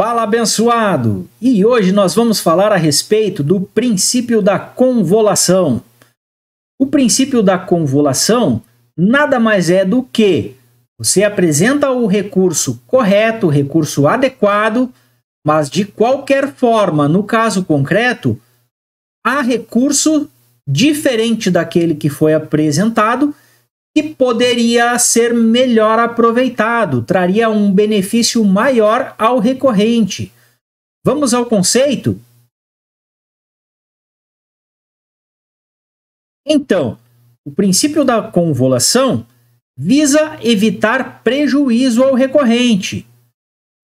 Fala abençoado! E hoje nós vamos falar a respeito do princípio da convolação. O princípio da convolação nada mais é do que você apresenta o recurso correto, o recurso adequado, mas de qualquer forma, no caso concreto, há recurso diferente daquele que foi apresentado que poderia ser melhor aproveitado, traria um benefício maior ao recorrente. Vamos ao conceito? Então, o princípio da convolução visa evitar prejuízo ao recorrente,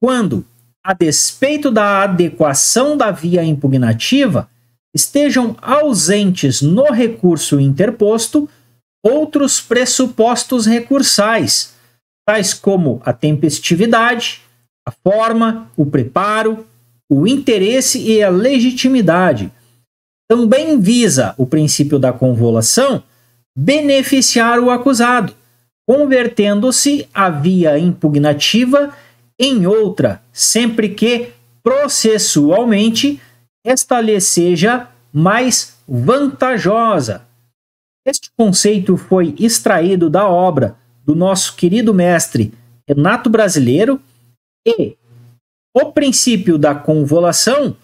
quando, a despeito da adequação da via impugnativa, estejam ausentes no recurso interposto outros pressupostos recursais, tais como a tempestividade, a forma, o preparo, o interesse e a legitimidade. Também visa o princípio da convolação beneficiar o acusado, convertendo-se a via impugnativa em outra, sempre que processualmente esta lhe seja mais vantajosa este conceito foi extraído da obra do nosso querido mestre Renato Brasileiro e o princípio da convolução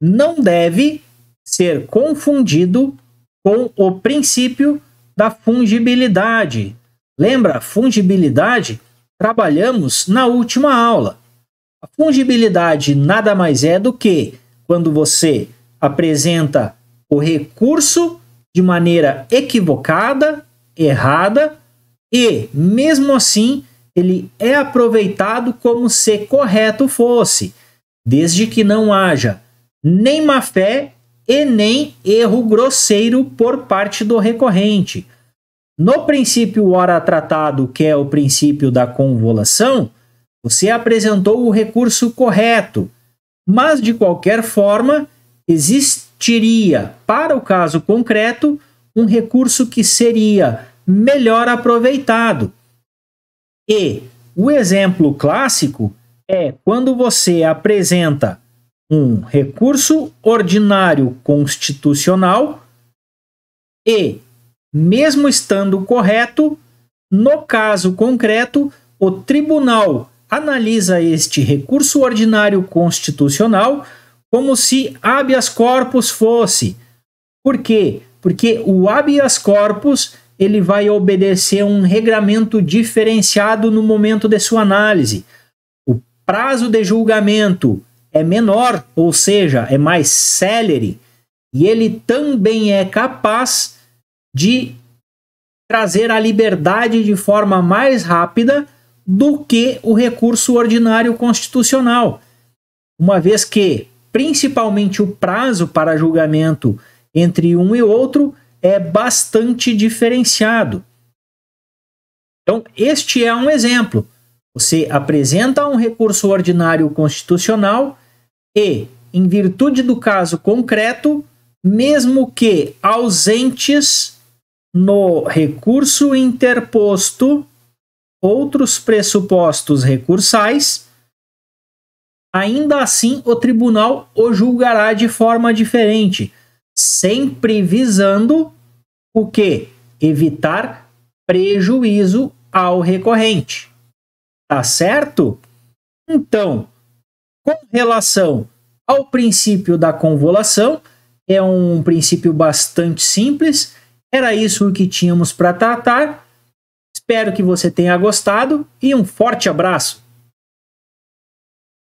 não deve ser confundido com o princípio da fungibilidade. Lembra, fungibilidade trabalhamos na última aula. A fungibilidade nada mais é do que quando você apresenta o recurso de maneira equivocada, errada, e, mesmo assim, ele é aproveitado como se correto fosse, desde que não haja nem má fé e nem erro grosseiro por parte do recorrente. No princípio ora tratado, que é o princípio da convolução, você apresentou o recurso correto, mas de qualquer forma, existe tiria para o caso concreto um recurso que seria melhor aproveitado. E o exemplo clássico é quando você apresenta um recurso ordinário constitucional e, mesmo estando correto, no caso concreto, o tribunal analisa este recurso ordinário constitucional como se habeas corpus fosse. Por quê? Porque o habeas corpus ele vai obedecer um regramento diferenciado no momento de sua análise. O prazo de julgamento é menor, ou seja, é mais célere, e ele também é capaz de trazer a liberdade de forma mais rápida do que o recurso ordinário constitucional. Uma vez que principalmente o prazo para julgamento entre um e outro é bastante diferenciado. Então, este é um exemplo. Você apresenta um recurso ordinário constitucional e, em virtude do caso concreto, mesmo que ausentes no recurso interposto outros pressupostos recursais, Ainda assim, o tribunal o julgará de forma diferente, sempre visando o que? Evitar prejuízo ao recorrente. Tá certo? Então, com relação ao princípio da convolução, é um princípio bastante simples. Era isso que tínhamos para tratar. Espero que você tenha gostado e um forte abraço!